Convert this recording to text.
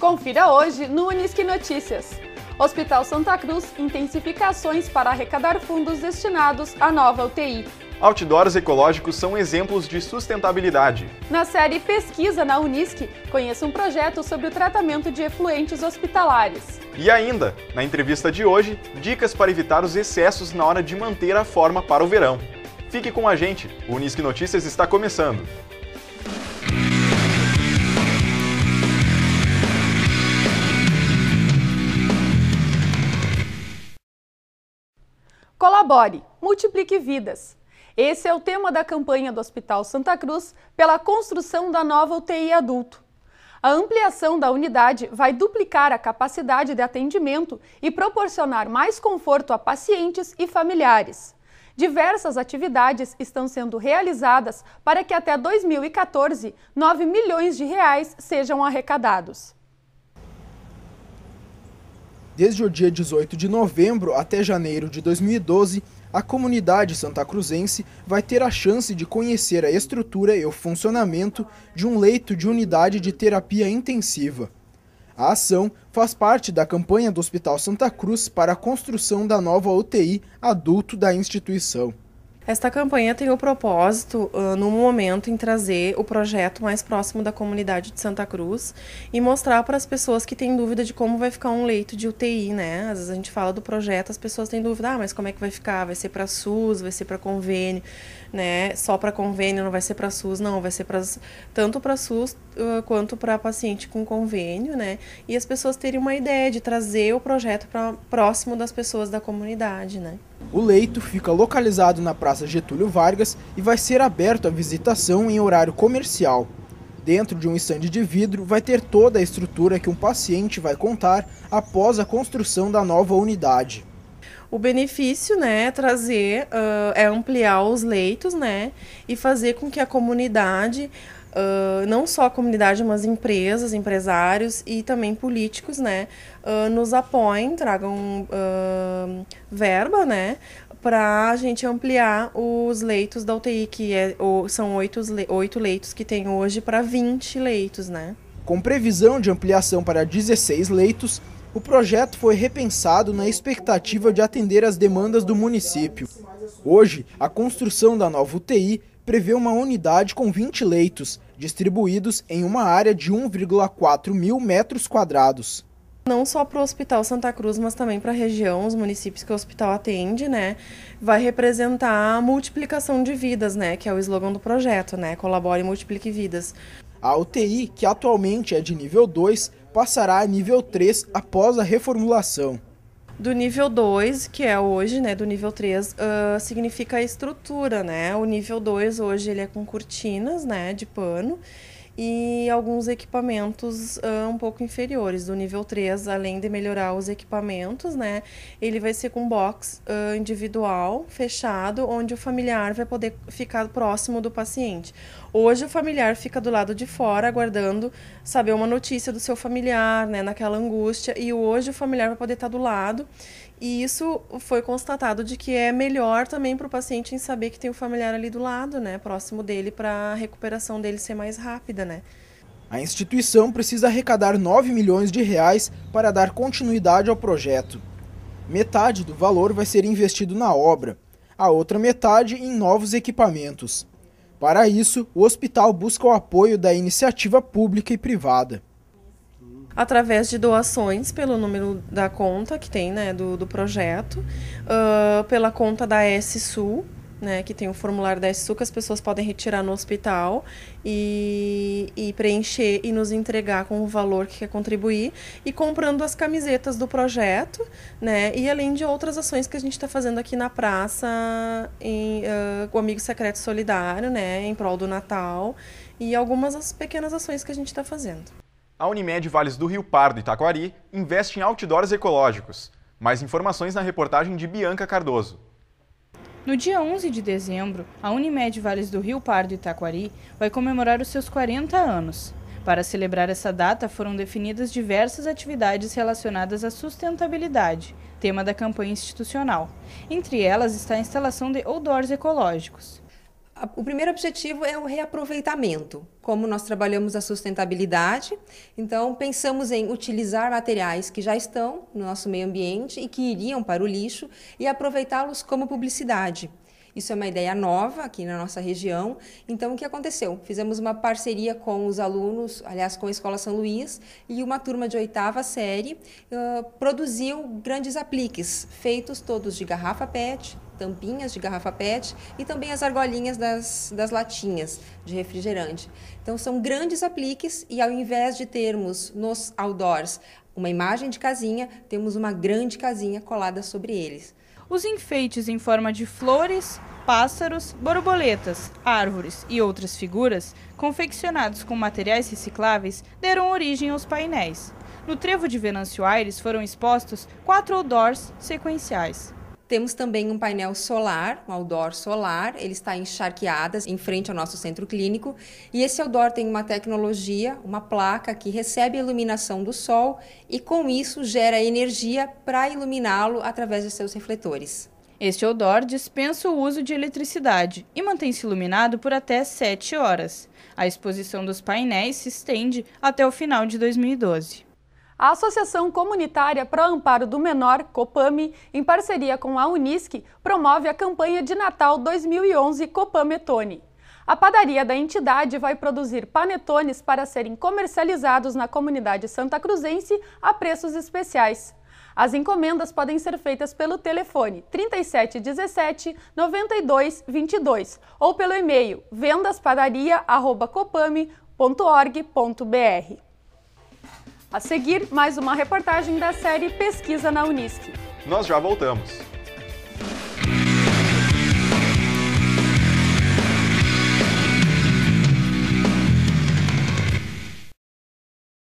Confira hoje no Unisque Notícias. Hospital Santa Cruz intensifica ações para arrecadar fundos destinados à nova UTI. Outdoors ecológicos são exemplos de sustentabilidade. Na série Pesquisa na Unisque, conheça um projeto sobre o tratamento de efluentes hospitalares. E ainda, na entrevista de hoje, dicas para evitar os excessos na hora de manter a forma para o verão. Fique com a gente, o Unisque Notícias está começando. Colabore, multiplique vidas. Esse é o tema da campanha do Hospital Santa Cruz pela construção da nova UTI adulto. A ampliação da unidade vai duplicar a capacidade de atendimento e proporcionar mais conforto a pacientes e familiares. Diversas atividades estão sendo realizadas para que até 2014, 9 milhões de reais sejam arrecadados. Desde o dia 18 de novembro até janeiro de 2012, a comunidade santa cruzense vai ter a chance de conhecer a estrutura e o funcionamento de um leito de unidade de terapia intensiva. A ação faz parte da campanha do Hospital Santa Cruz para a construção da nova UTI adulto da instituição. Esta campanha tem o propósito, uh, no momento, em trazer o projeto mais próximo da comunidade de Santa Cruz e mostrar para as pessoas que têm dúvida de como vai ficar um leito de UTI, né? Às vezes a gente fala do projeto, as pessoas têm dúvida, ah, mas como é que vai ficar? Vai ser para SUS, vai ser para convênio, né? Só para convênio, não vai ser para SUS, não, vai ser para tanto para SUS uh, quanto para paciente com convênio, né? E as pessoas terem uma ideia de trazer o projeto para próximo das pessoas da comunidade, né? O leito fica localizado na Praça Getúlio Vargas e vai ser aberto à visitação em horário comercial. Dentro de um estande de vidro vai ter toda a estrutura que um paciente vai contar após a construção da nova unidade. O benefício, né, é trazer, uh, é ampliar os leitos, né, e fazer com que a comunidade Uh, não só a comunidade, mas empresas, empresários e também políticos, né, uh, nos apoiem, tragam uh, verba, né, para a gente ampliar os leitos da UTI, que é, ou, são oito, oito leitos que tem hoje para 20 leitos, né. Com previsão de ampliação para 16 leitos, o projeto foi repensado na expectativa de atender às demandas do município. Hoje, a construção da nova UTI prevê uma unidade com 20 leitos, distribuídos em uma área de 1,4 mil metros quadrados não só para o Hospital Santa Cruz, mas também para a região, os municípios que o hospital atende, né? Vai representar a multiplicação de vidas, né? Que é o slogan do projeto, né? Colabore e multiplique vidas. A UTI, que atualmente é de nível 2, passará a nível 3 após a reformulação do nível 2, que é hoje, né, do nível 3, uh, ah, significa a estrutura, né? O nível 2 hoje ele é com cortinas, né, de pano e alguns equipamentos uh, um pouco inferiores. Do nível 3, além de melhorar os equipamentos, né, ele vai ser com box uh, individual, fechado, onde o familiar vai poder ficar próximo do paciente. Hoje o familiar fica do lado de fora aguardando saber uma notícia do seu familiar, né, naquela angústia, e hoje o familiar vai poder estar do lado. E isso foi constatado de que é melhor também para o paciente em saber que tem o familiar ali do lado, né, próximo dele, para a recuperação dele ser mais rápida, né? A instituição precisa arrecadar 9 milhões de reais para dar continuidade ao projeto. Metade do valor vai ser investido na obra, a outra metade em novos equipamentos. Para isso, o hospital busca o apoio da iniciativa pública e privada. Através de doações pelo número da conta que tem né, do, do projeto, uh, pela conta da S-Sul, né, que tem o formulário da SUC, as pessoas podem retirar no hospital e, e preencher e nos entregar com o valor que quer contribuir e comprando as camisetas do projeto, né, e além de outras ações que a gente está fazendo aqui na praça em, uh, com o Amigo Secreto Solidário, né, em prol do Natal e algumas as pequenas ações que a gente está fazendo. A Unimed Vales do Rio Pardo e Taquari investe em outdoors ecológicos. Mais informações na reportagem de Bianca Cardoso. No dia 11 de dezembro, a Unimed Vales do Rio Pardo e Taquari vai comemorar os seus 40 anos. Para celebrar essa data, foram definidas diversas atividades relacionadas à sustentabilidade, tema da campanha institucional. Entre elas está a instalação de outdoors ecológicos. O primeiro objetivo é o reaproveitamento. Como nós trabalhamos a sustentabilidade, então pensamos em utilizar materiais que já estão no nosso meio ambiente e que iriam para o lixo e aproveitá-los como publicidade. Isso é uma ideia nova aqui na nossa região. Então, o que aconteceu? Fizemos uma parceria com os alunos, aliás, com a Escola São Luís, e uma turma de oitava série uh, produziu grandes apliques, feitos todos de garrafa PET, tampinhas de garrafa PET e também as argolinhas das, das latinhas de refrigerante. Então, são grandes apliques e ao invés de termos nos outdoors uma imagem de casinha, temos uma grande casinha colada sobre eles. Os enfeites em forma de flores, pássaros, borboletas, árvores e outras figuras, confeccionados com materiais recicláveis, deram origem aos painéis. No trevo de Venâncio Aires foram expostos quatro outdoors sequenciais. Temos também um painel solar, um outdoor solar, ele está em Charqueadas, em frente ao nosso centro clínico. E esse outdoor tem uma tecnologia, uma placa que recebe a iluminação do sol e com isso gera energia para iluminá-lo através de seus refletores. Este outdoor dispensa o uso de eletricidade e mantém-se iluminado por até 7 horas. A exposição dos painéis se estende até o final de 2012. A Associação Comunitária para o Amparo do Menor, COPAME, em parceria com a Unisc, promove a campanha de Natal 2011 Copametone. A padaria da entidade vai produzir panetones para serem comercializados na comunidade santa cruzense a preços especiais. As encomendas podem ser feitas pelo telefone 3717 9222 ou pelo e-mail vendaspadaria.copame.org.br. A seguir, mais uma reportagem da série Pesquisa na Unisc. Nós já voltamos.